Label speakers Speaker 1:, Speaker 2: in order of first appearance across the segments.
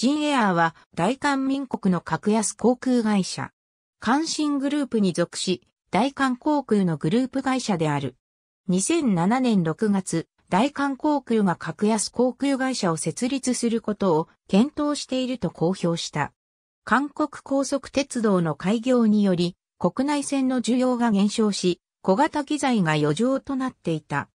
Speaker 1: ジンエアーは大韓民国の格安航空会社。関心グループに属し、大韓航空のグループ会社である。2007年6月、大韓航空が格安航空会社を設立することを検討していると公表した。韓国高速鉄道の開業により、国内線の需要が減少し、小型機材が余剰となっていた。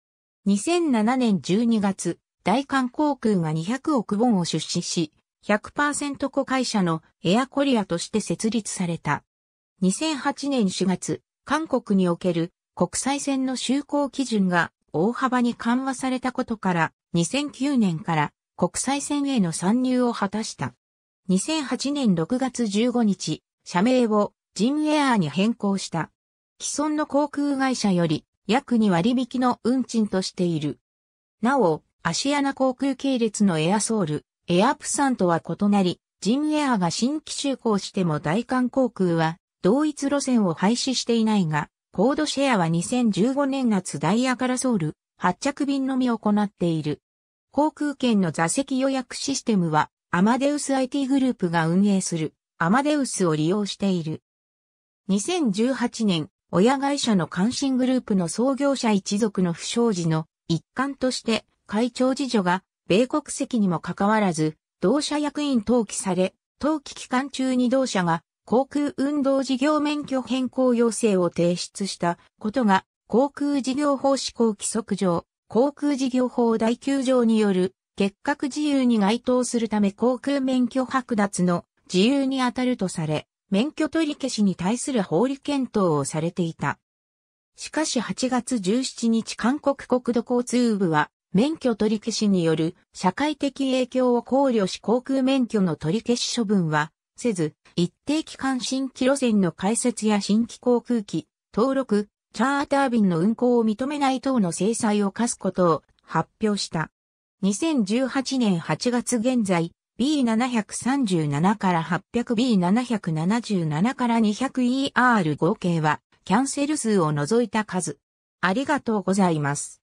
Speaker 1: 2007年12月、大韓航空が200億ウォンを出資し、100%子会社のエアコリアとして設立された。2008年4月、韓国における国際線の就航基準が大幅に緩和されたことから2009年から国際線への参入を果たした。2008年6月15日、社名をジンエアーに変更した。既存の航空会社より約2割引きの運賃としている。なお、アシアナ航空系列のエアソール、エアプサンとは異なり、ジンエアが新規就航しても大韓航空は同一路線を廃止していないが、コードシェアは2015年夏ダイヤからソウル、発着便のみ行っている。航空券の座席予約システムは、アマデウス IT グループが運営する、アマデウスを利用している。2018年、親会社の関心グループの創業者一族の不祥事の一環として、会長次女が米国籍にもかかわらず、同社役員登記され、登記期間中に同社が航空運動事業免許変更要請を提出したことが、航空事業法施行規則上、航空事業法第9条による、結核自由に該当するため航空免許剥奪の自由に当たるとされ、免許取り消しに対する法律検討をされていた。しかし8月17日韓国国土交通部は免許取り消しによる社会的影響を考慮し航空免許の取り消し処分はせず、一定期間新規路線の開設や新規航空機、登録、チャーター便の運航を認めない等の制裁を課すことを発表した。2018年8月現在、B737 から 800B777 から 200ER 合計は、キャンセル数を除いた数。ありがとうございます。